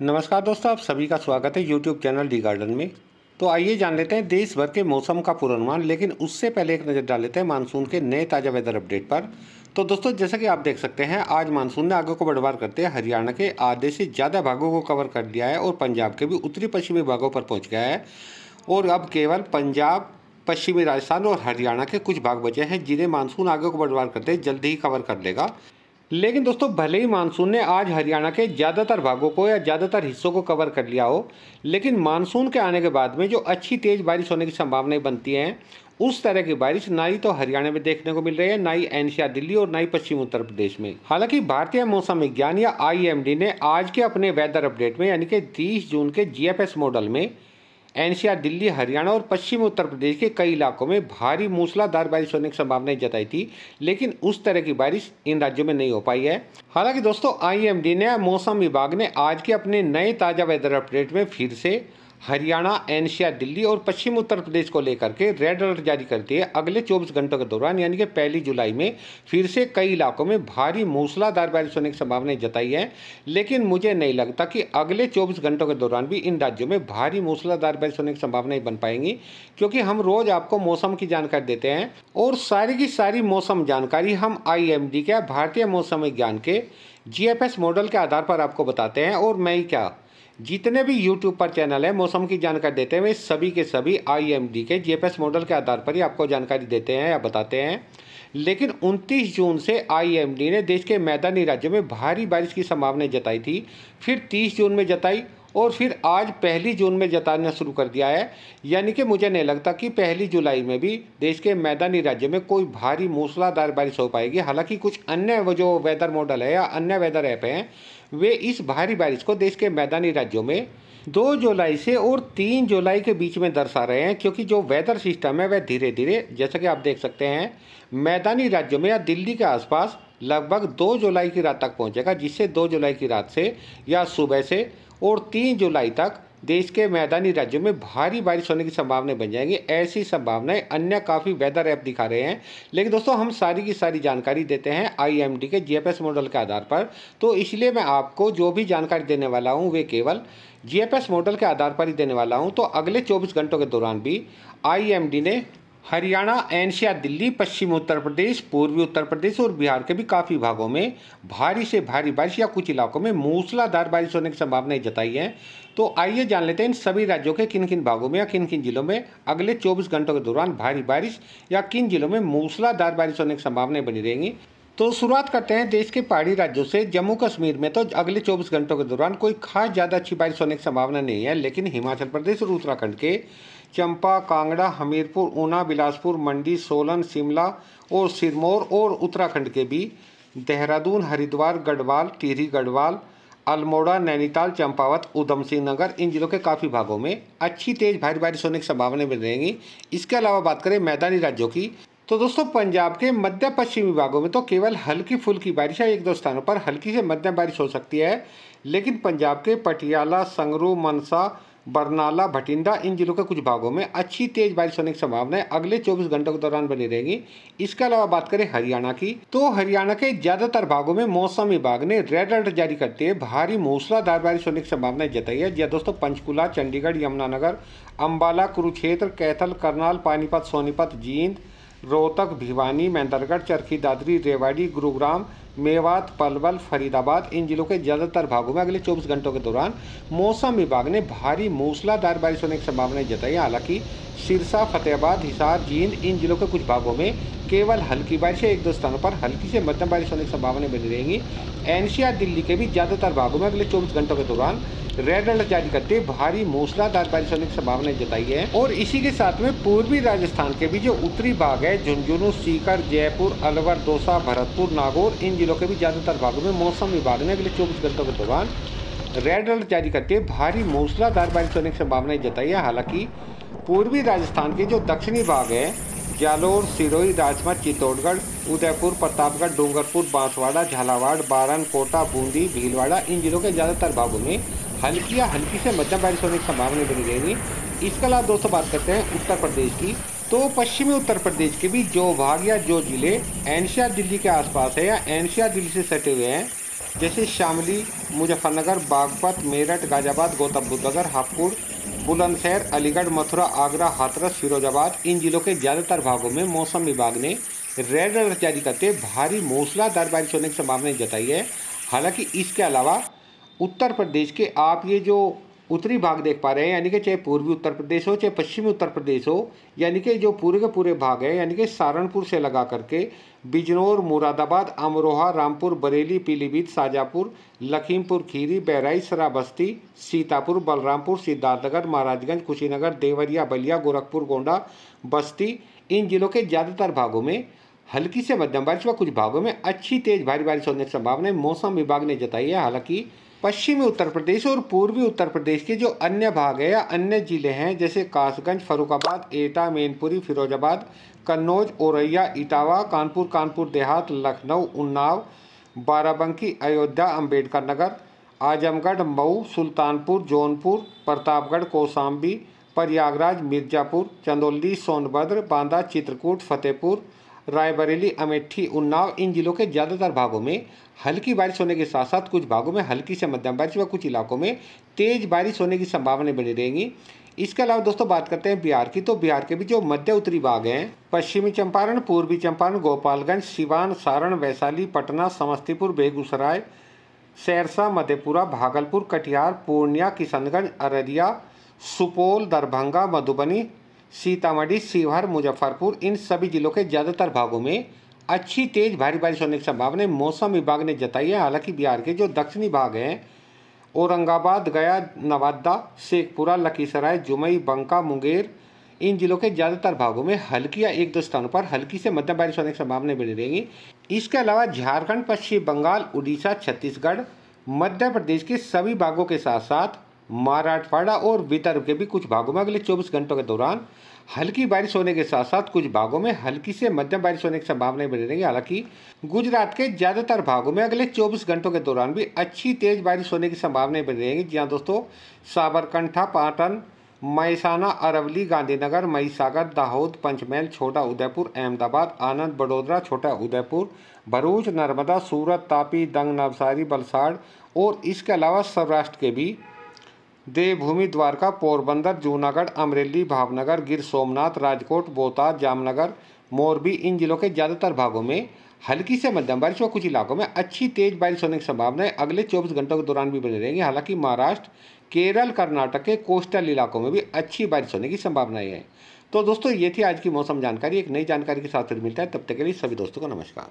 नमस्कार दोस्तों आप सभी का स्वागत है यूट्यूब चैनल डी गार्डन में तो आइए जान लेते हैं देश भर के मौसम का पूर्वानुमान लेकिन उससे पहले एक नज़र डाल लेते हैं मानसून के नए ताज़ा वेदर अपडेट पर तो दोस्तों जैसा कि आप देख सकते हैं आज मानसून ने आगे को बढ़वार करते हैं हरियाणा के आधे से ज़्यादा भागों को कवर कर लिया है और पंजाब के भी उत्तरी पश्चिमी भागों पर पहुँच गया है और अब केवल पंजाब पश्चिमी राजस्थान और हरियाणा के कुछ भाग बचे हैं जिन्हें मानसून आगे को बढ़वार करते जल्द ही कवर कर लेगा लेकिन दोस्तों भले ही मानसून ने आज हरियाणा के ज़्यादातर भागों को या ज़्यादातर हिस्सों को कवर कर लिया हो लेकिन मानसून के आने के बाद में जो अच्छी तेज़ बारिश होने की संभावनाएं बनती हैं उस तरह की बारिश ना ही तो हरियाणा में देखने को मिल रही है ना ही एनसीआर दिल्ली और ना ही पश्चिम उत्तर प्रदेश में हालांकि भारतीय मौसम विज्ञान या आई ने आज के अपने वेदर अपडेट में यानी कि तीस जून के जी मॉडल में एनसीआर दिल्ली हरियाणा और पश्चिम उत्तर प्रदेश के कई इलाकों में भारी मूसलाधार बारिश होने की संभावना जताई थी लेकिन उस तरह की बारिश इन राज्यों में नहीं हो पाई है हालांकि दोस्तों आईएमडी ने मौसम विभाग ने आज के अपने नए ताज़ा वेदर अपडेट में फिर से हरियाणा एनसीआर दिल्ली और पश्चिम उत्तर प्रदेश को लेकर के रेड अलर्ट जारी करती है अगले 24 घंटों के दौरान यानी कि पहली जुलाई में फिर से कई इलाकों में भारी मूसलाधार बारिश होने की संभावना जताई है लेकिन मुझे नहीं लगता कि अगले 24 घंटों के दौरान भी इन राज्यों में भारी मूसलाधार बारिश होने की संभावना बन पाएंगी क्योंकि हम रोज आपको मौसम की जानकारी देते हैं और सारी की सारी मौसम जानकारी हम आई एम डी के भारतीय मौसम विज्ञान के जी मॉडल के आधार पर आपको बताते हैं और मैं क्या जितने भी यूट्यूब पर चैनल है मौसम की जानकारी देते हैं वे सभी के सभी आई के जी मॉडल के आधार पर ही आपको जानकारी देते हैं या बताते हैं लेकिन 29 जून से आई ने देश के मैदानी राज्यों में भारी बारिश की संभावना जताई थी फिर 30 जून में जताई और फिर आज पहली जून में जताना शुरू कर दिया है यानी कि मुझे नहीं लगता कि पहली जुलाई में भी देश के मैदानी राज्य में कोई भारी मूसलाधार बारिश हो पाएगी हालांकि कुछ अन्य जो वेदर मॉडल है या अन्य वेदर ऐप हैं वे इस भारी बारिश को देश के मैदानी राज्यों में दो जुलाई से और तीन जुलाई के बीच में दर्शा रहे हैं क्योंकि जो वेदर सिस्टम है वह धीरे धीरे जैसा कि आप देख सकते हैं मैदानी राज्यों में या दिल्ली के आसपास लगभग दो जुलाई की रात तक पहुंचेगा जिससे दो जुलाई की रात से या सुबह से और तीन जुलाई तक देश के मैदानी राज्यों में भारी बारिश होने की संभावनाएं बन जाएंगी ऐसी संभावनाएं अन्य काफ़ी वेदर ऐप दिखा रहे हैं लेकिन दोस्तों हम सारी की सारी जानकारी देते हैं आईएमडी के जीएफएस मॉडल के आधार पर तो इसलिए मैं आपको जो भी जानकारी देने वाला हूं वे केवल जीएफएस मॉडल के आधार पर ही देने वाला हूँ तो अगले चौबीस घंटों के दौरान भी आई ने हरियाणा एनसीआर दिल्ली पश्चिमी उत्तर प्रदेश पूर्वी उत्तर प्रदेश और बिहार के भी काफ़ी भागों में भारी से भारी बारिश या कुछ इलाकों में मूसलाधार बारिश होने की संभावनाएं जताई है तो आइए जान लेते हैं इन सभी राज्यों के किन किन भागों में या किन किन जिलों में अगले 24 घंटों के दौरान भारी बारिश या किन जिलों में मूसलाधार बारिश होने की संभावनाएं बनी रहेंगी तो शुरुआत करते हैं देश के पहाड़ी राज्यों से जम्मू कश्मीर में तो अगले 24 घंटों के दौरान कोई खास ज़्यादा अच्छी बारिश होने की संभावना नहीं है लेकिन हिमाचल प्रदेश और उत्तराखंड के चंपा कांगड़ा हमीरपुर ऊना बिलासपुर मंडी सोलन शिमला और सिरमौर और उत्तराखंड के भी देहरादून हरिद्वार गढ़वाल टिहरी गढ़वाल अल्मोड़ा नैनीताल चंपावत ऊधम सिंह नगर इन जिलों के काफ़ी भागों में अच्छी तेज़ भारी बारिश होने की संभावना मिल रहेगी इसके अलावा बात करें मैदानी राज्यों की तो दोस्तों पंजाब के मध्य पश्चिमी भागों में तो केवल हल्की फुल्की बारिश है एक दो स्थानों पर हल्की से मध्यम बारिश हो सकती है लेकिन पंजाब के पटियाला संगरू मनसा बरनाला भटिंडा इन जिलों के कुछ भागों में अच्छी तेज बारिश होने की संभावना अगले 24 घंटों के दौरान बनी रहेगी इसके अलावा बात करें हरियाणा की तो हरियाणा के ज्यादातर भागों में मौसम विभाग ने रेड अलर्ट जारी करते हुए भारी मूसलाधार बारिश होने की संभावना जताई है जब दोस्तों पंचकूला चंडीगढ़ यमुनानगर अम्बाला कुरुक्षेत्र कैथल करनाल पानीपत सोनीपत जींद रोहतक भिवानी महेंद्रगढ़ चरखी दादरी रेवाड़ी गुरुग्राम मेवात पलवल फरीदाबाद इन जिलों के ज़्यादातर भागों में अगले 24 घंटों के दौरान मौसम विभाग ने भारी मूसलाधार बारिश होने की संभावना जताई हालांकि सिरसा फतेहाबाद हिसार जींद इन जिलों के कुछ भागों में केवल हल्की बारिश एक दो स्थानों पर हल्की से मध्यम बारिश होने की संभावना बनी रहेंगी एनसीआर दिल्ली के भी ज़्यादातर भागों में अगले चौबीस घंटों के दौरान रेड अलर्ट जारी करते भारी मूसलाधार बारिश होने की संभावना जताई है और इसी के साथ में पूर्वी राजस्थान के भी जो उत्तरी भाग है झुंझुनू सीकर जयपुर अलवर दौसा भरतपुर नागौर इन जिलों के भी ज़्यादातर भागों में मौसम विभाग ने अगले चौबीस घंटों के दौरान रेड अलर्ट जारी करके भारी मूसलाधार बारिश होने की संभावनाएं जताई है हालांकि पूर्वी राजस्थान के जो दक्षिणी भाग है जालोर सिरोही राजमा चित्तौड़गढ़ उदयपुर प्रतापगढ़ डूंगरपुर बांसवाड़ा झालावाड़ बारन कोटा बूंदी भीलवाड़ा इन जिलों के ज़्यादातर भागों में हल्की या हल्की से मध्यम बारिश होने की संभावना बनी रहेगी इसके अलावा दोस्तों बात करते हैं उत्तर प्रदेश की तो पश्चिमी उत्तर प्रदेश के भी जो भाग या जो जिले एनशिया दिल्ली के आसपास है या एनशिया दिल्ली से सटे हुए हैं जैसे शामली मुजफ्फरनगर बागपत मेरठ गाजियाबाद गौतम नगर हापुड़ बुलंदशहर अलीगढ़ मथुरा आगरा हाथरस फिरोजाबाद इन जिलों के ज़्यादातर भागों में मौसम विभाग ने रेड अलर्ट जारी करते भारी मूसलाधार बारिश होने की संभावना जताई है हालांकि इसके अलावा उत्तर प्रदेश के आप ये जो उत्तरी भाग देख पा रहे हैं यानी कि चाहे पूर्वी उत्तर प्रदेश हो चाहे पश्चिमी उत्तर प्रदेश हो यानी कि जो पूरे के पूरे भाग हैं यानी कि सहारनपुर से लगा करके बिजनौर मुरादाबाद अमरोहा रामपुर बरेली पीलीभीत शाजापुर लखीमपुर खीरी बहराइच सराबस्ती सीतापुर बलरामपुर सिद्धार्थनगर महाराजगंज कुशीनगर देवरिया बलिया गोरखपुर गोंडा बस्ती इन जिलों के ज़्यादातर भागों में हल्की से मध्यम बारिश व कुछ भागों में अच्छी तेज़ भारी बारिश होने की संभावना मौसम विभाग ने जताई है हालांकि पश्चिमी उत्तर प्रदेश और पूर्वी उत्तर प्रदेश के जो अन्य भाग है या अन्य ज़िले हैं जैसे कासगंज फरुखाबाद एटा मैनपुरी फिरोजाबाद कन्नौज औरैया इटावा कानपुर कानपुर देहात लखनऊ उन्नाव बाराबंकी अयोध्या अंबेडकर नगर आजमगढ़ मऊ सुल्तानपुर जौनपुर प्रतापगढ़ कौसाम्बी प्रयागराज मिर्जापुर चंदौली सोनभद्र बांदा चित्रकूट फतेहपुर रायबरेली अमेठी उन्नाव इन जिलों के ज़्यादातर भागों में हल्की बारिश होने के साथ साथ कुछ भागों में हल्की से मध्यम बारिश व कुछ इलाकों में तेज़ बारिश होने की संभावनाएं बनी रहेंगी इसके अलावा दोस्तों बात करते हैं बिहार की तो बिहार के भी जो मध्य उत्तरी भाग हैं पश्चिमी चंपारण पूर्वी चंपारण गोपालगंज सिवान सारण वैशाली पटना समस्तीपुर बेगूसराय सहरसा मधेपुरा भागलपुर कटिहार पूर्णिया किशनगंज अररिया सुपौल दरभंगा मधुबनी सीतामढ़ी शिवहर मुजफ्फरपुर इन सभी जिलों के ज़्यादातर भागों में अच्छी तेज़ भारी बारिश होने की संभावना मौसम विभाग ने जताई है हालांकि बिहार के जो दक्षिणी भाग हैं औरंगाबाद गया नवादा शेखपुरा लखीसराय जुमई बंका मुंगेर इन जिलों के ज़्यादातर भागों में हल्की या एक दो स्थानों पर हल्की से मध्यम बारिश होने की संभावना बनी रहेगी इसके अलावा झारखंड पश्चिम बंगाल उड़ीसा छत्तीसगढ़ मध्य प्रदेश के सभी भागों के साथ साथ मराठवाड़ा और विदर्भ के भी कुछ भागों में अगले 24 घंटों के दौरान हल्की बारिश होने के साथ साथ कुछ भागों में हल्की से मध्यम बारिश होने की संभावनाएं बनी रहेंगी हालांकि गुजरात के ज़्यादातर भागों में अगले 24 घंटों के दौरान भी अच्छी तेज़ बारिश होने की संभावनाएं बनी रहेंगी जी हाँ दोस्तों साबरकंठा पाटन महसाना अरवली गांधीनगर महीसागर दाहोद पंचमहल छोटा उदयपुर अहमदाबाद आनंद बड़ोदरा छोटा उदयपुर भरूच नर्मदा सूरत तापी दंग नवसारी बलसाड़ और इसके अलावा सौराष्ट्र के भी देवभूमि द्वारका पोरबंदर जूनागढ़ अमरेली भावनगर गिर सोमनाथ राजकोट बोताज जामनगर मोरबी इन जिलों के ज़्यादातर भागों में हल्की से मध्यम बारिश और कुछ इलाकों में अच्छी तेज बारिश होने की संभावना है अगले 24 घंटों के दौरान भी बनी रहेंगी हालांकि महाराष्ट्र केरल कर्नाटक के कोस्टल इलाकों में भी अच्छी बारिश होने की संभावनाएं हैं तो दोस्तों ये थी आज की मौसम जानकारी एक नई जानकारी के साथ फिर मिलता है तब तक के लिए सभी दोस्तों को नमस्कार